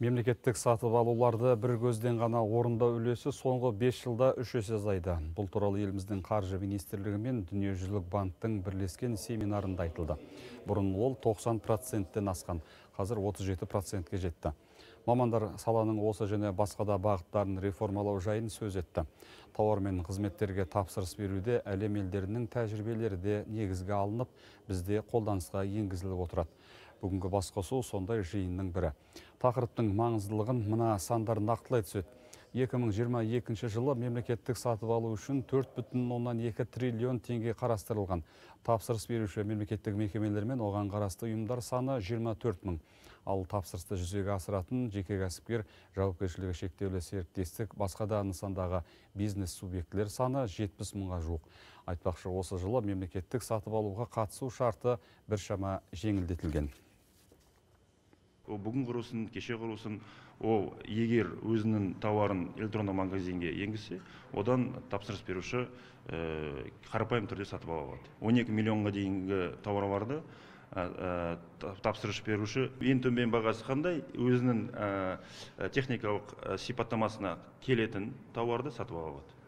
мемлекеттік сатып алуларды бір көзден ғана орындау үлесі соңғы 5 жылда үш есе азайды бұл туралы еліміздің қаржы министрлігі мен дүниежүзілік банктің бірлескен семинарында айтылды бұрын ол 90 проценттен асқан қазір 37 процентке жетті мамандар саланың осы және басқа да бағыттарын реформалау жайын сөз етті тауар мен қызметтерге тапсырыс беруде әлем елдерінің тәжірибелері де негізге алынып бізде қолданысқа енгізіліп отырады бүгінгі басқосу сондай жиынның бірі тақырыптың маңыздылығын мына сандар нақтылай түседі 2022 жылы мемлекеттік сатып алу үшін 4,2 триллион теңге қарастырылған. Тапсырыс беруші мемлекеттік мекемелер мен оған қарасты ұйымдар саны 24 мың. Ал тапсырысты жүзеге асыратын жеке кәсіпкер жауапкершілігі шектеулі серіктестік басқа да нысандағы бизнес субъектілер саны 70 мыңға жуық. Айтпақшы осы жылы мемлекеттік сатып алуға қатысу шарты біршама жеңілдетілген бүгін құрылсын кеше құрылсын ол егер өзінің тауарын электронды магазинге енгізсе одан тапсырыс беруші э, қарапайым түрде сатып ала алады он екі миллионға дейінгі тауарларды э, э, тапсырыс беруші ең төмен бағасы қандай өзінің техникалық сипаттамасына келетін тауарды сатып ала алады